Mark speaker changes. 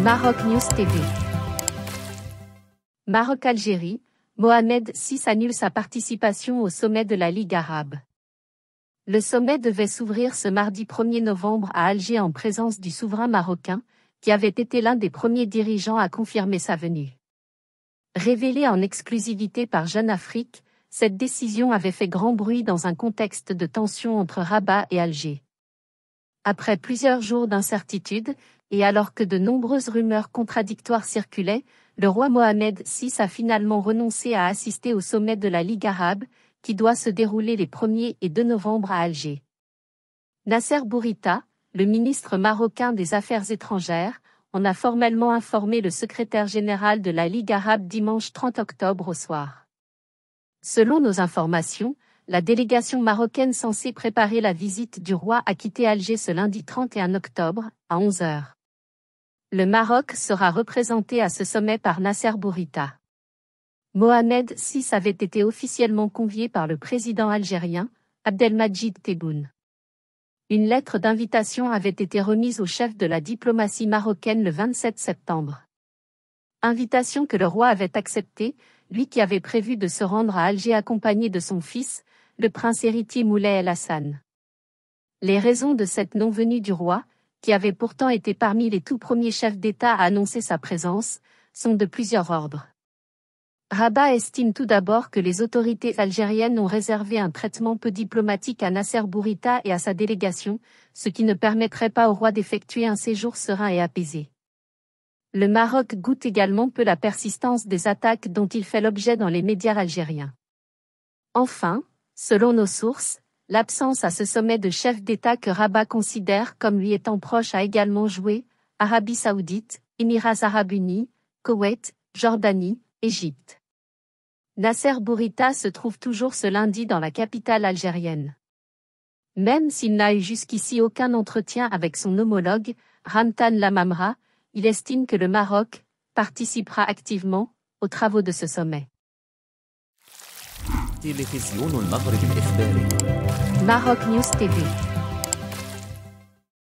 Speaker 1: Maroc News TV Maroc-Algérie, Mohamed VI annule sa participation au sommet de la Ligue arabe. Le sommet devait s'ouvrir ce mardi 1er novembre à Alger en présence du souverain marocain, qui avait été l'un des premiers dirigeants à confirmer sa venue. Révélée en exclusivité par Jeune Afrique, cette décision avait fait grand bruit dans un contexte de tension entre Rabat et Alger. Après plusieurs jours d'incertitude, et alors que de nombreuses rumeurs contradictoires circulaient, le roi Mohamed VI a finalement renoncé à assister au sommet de la Ligue arabe, qui doit se dérouler les 1er et 2 novembre à Alger. Nasser Bourita, le ministre marocain des Affaires étrangères, en a formellement informé le secrétaire général de la Ligue arabe dimanche 30 octobre au soir. Selon nos informations, la délégation marocaine censée préparer la visite du roi a quitté Alger ce lundi 31 octobre, à 11 h Le Maroc sera représenté à ce sommet par Nasser Bourita. Mohamed VI avait été officiellement convié par le président algérien, Abdelmajid Tebboune. Une lettre d'invitation avait été remise au chef de la diplomatie marocaine le 27 septembre. Invitation que le roi avait acceptée, lui qui avait prévu de se rendre à Alger accompagné de son fils, le prince héritier Moulay el-Hassan. Les raisons de cette non-venue du roi, qui avait pourtant été parmi les tout premiers chefs d'État à annoncer sa présence, sont de plusieurs ordres. Rabat estime tout d'abord que les autorités algériennes ont réservé un traitement peu diplomatique à Nasser Bourita et à sa délégation, ce qui ne permettrait pas au roi d'effectuer un séjour serein et apaisé. Le Maroc goûte également peu la persistance des attaques dont il fait l'objet dans les médias algériens. Enfin, Selon nos sources, l'absence à ce sommet de chefs d'État que Rabat considère comme lui étant proche a également joué Arabie saoudite, Émirats arabes unis, Koweït, Jordanie, Égypte. Nasser Bourita se trouve toujours ce lundi dans la capitale algérienne. Même s'il n'a eu jusqu'ici aucun entretien avec son homologue, Ramtan Lamamra, il estime que le Maroc participera activement aux travaux de ce sommet. تلفزيون المغرب الإخباري ناهوك نيوز تي في